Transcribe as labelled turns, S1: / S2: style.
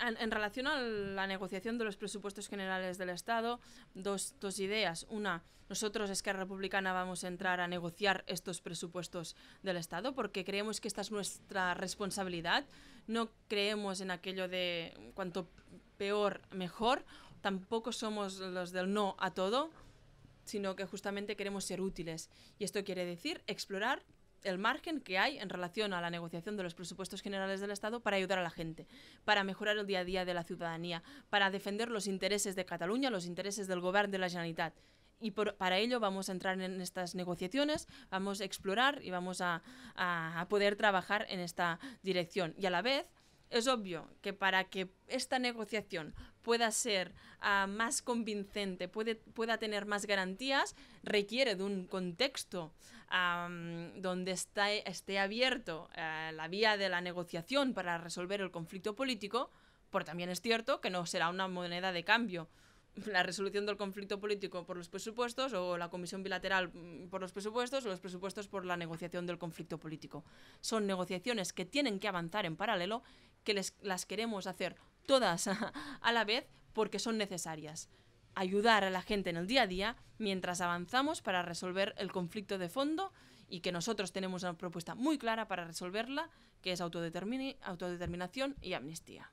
S1: En, relación a la negociación de los presupuestos generales del Estado, dos, dos, ideas. Una, nosotros, Esquerra Republicana, vamos a entrar a negociar estos presupuestos del Estado porque creemos que esta es nuestra responsabilidad. No creemos en aquello de cuanto peor, mejor. Tampoco somos los del no a todo, sino que justamente queremos ser útiles. Y esto quiere decir explorar el margen que hay en relación a la negociación de los presupuestos generales del Estado para ayudar a la gente, para mejorar el día a día de la ciudadanía, para defender los intereses de Cataluña, los intereses del Gobierno de la Generalitat. Y para ello vamos a entrar en estas negociaciones, vamos a explorar y vamos a poder trabajar en esta dirección. Y a la vez es obvio que para que esta negociación pueda ser ah, más convincente, puede, pueda tener más garantías, requiere de un contexto donde esté abierto eh, la vía de la negociación para resolver el conflicto político, pero también es cierto que no será una moneda de cambio la resolución del conflicto político por los presupuestos o la comisión bilateral mm, por los presupuestos o los presupuestos por la negociación del conflicto político. Son negociaciones que tienen que avanzar en paralelo que les, las queremos hacer todas a la vez porque son necesarias. Ayudar a la gente en el día a día mientras avanzamos para resolver el conflicto de fondo y que nosotros tenemos una propuesta muy clara para resolverla, que es autodeterminación y amnistía.